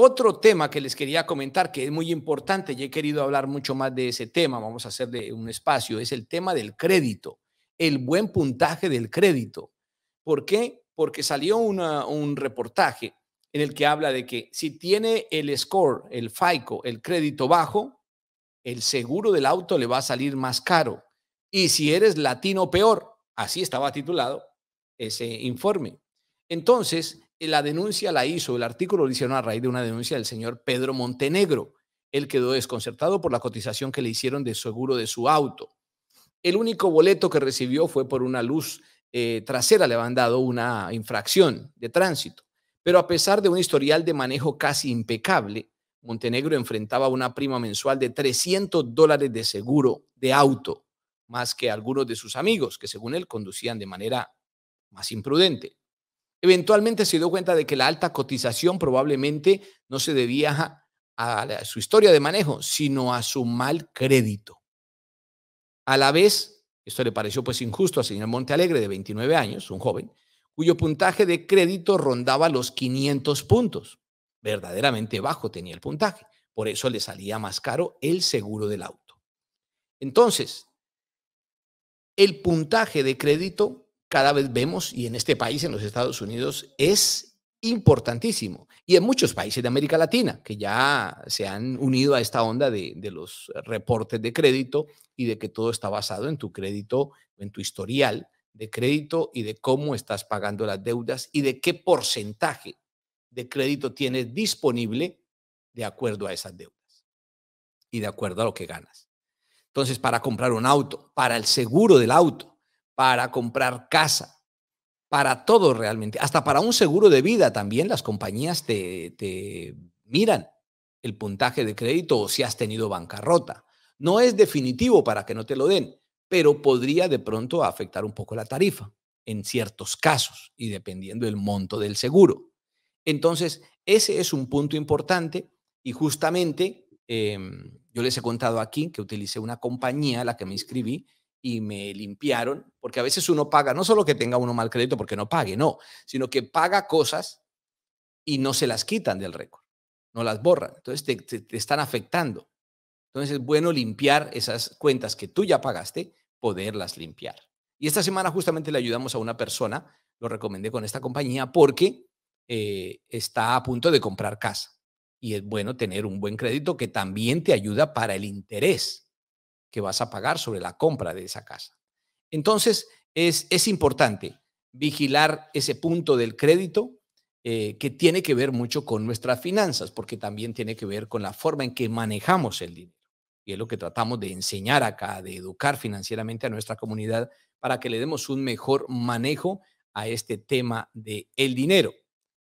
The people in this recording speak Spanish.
Otro tema que les quería comentar, que es muy importante, y he querido hablar mucho más de ese tema, vamos a hacerle un espacio, es el tema del crédito, el buen puntaje del crédito. ¿Por qué? Porque salió un reportaje en el que habla de que si tiene el score, el FICO, el crédito bajo, el seguro del auto le va a salir más caro. Y si eres latino, peor. Así estaba titulado ese informe. Entonces, eh, la denuncia la hizo, el artículo lo hicieron a raíz de una denuncia del señor Pedro Montenegro. Él quedó desconcertado por la cotización que le hicieron de seguro de su auto. El único boleto que recibió fue por una luz eh, trasera, le habían dado una infracción de tránsito. Pero a pesar de un historial de manejo casi impecable, Montenegro enfrentaba una prima mensual de 300 dólares de seguro de auto, más que algunos de sus amigos, que según él conducían de manera más imprudente. Eventualmente se dio cuenta de que la alta cotización probablemente no se debía a, su historia de manejo, sino a su mal crédito. A la vez, esto le pareció pues injusto al señor Montealegre de 29 años, un joven, cuyo puntaje de crédito rondaba los 500 puntos. Verdaderamente bajo tenía el puntaje, por eso le salía más caro el seguro del auto. Entonces, el puntaje de crédito cada vez vemos, y en este país, en los Estados Unidos, es importantísimo. Y en muchos países de América Latina, que ya se han unido a esta onda de, los reportes de crédito y de que todo está basado en tu crédito, en tu historial de crédito y de cómo estás pagando las deudas y de qué porcentaje de crédito tienes disponible de acuerdo a esas deudas y de acuerdo a lo que ganas. Entonces, para comprar un auto, para el seguro del auto, para comprar casa, para todo realmente, hasta para un seguro de vida también las compañías te, te miran el puntaje de crédito o si has tenido bancarrota. No es definitivo para que no te lo den, pero podría de pronto afectar un poco la tarifa en ciertos casos y dependiendo del monto del seguro. Entonces, ese es un punto importante y justamente em, yo les he contado aquí que utilicé una compañía la que me inscribí y me limpiaron, porque a veces uno paga, no solo que tenga uno mal crédito porque no pague, no, sino que paga cosas y no se las quitan del récord, no las borran, entonces te, te, están afectando. Entonces es bueno limpiar esas cuentas que tú ya pagaste, poderlas limpiar. Y esta semana justamente le ayudamos a una persona, lo recomendé con esta compañía, porque eh, está a punto de comprar casa. Y es bueno tener un buen crédito que también te ayuda para el interés que vas a pagar sobre la compra de esa casa. Entonces, es, importante vigilar ese punto del crédito eh, que tiene que ver mucho con nuestras finanzas, porque también tiene que ver con la forma en que manejamos el dinero. Y es lo que tratamos de enseñar acá, de educar financieramente a nuestra comunidad para que le demos un mejor manejo a este tema del el dinero.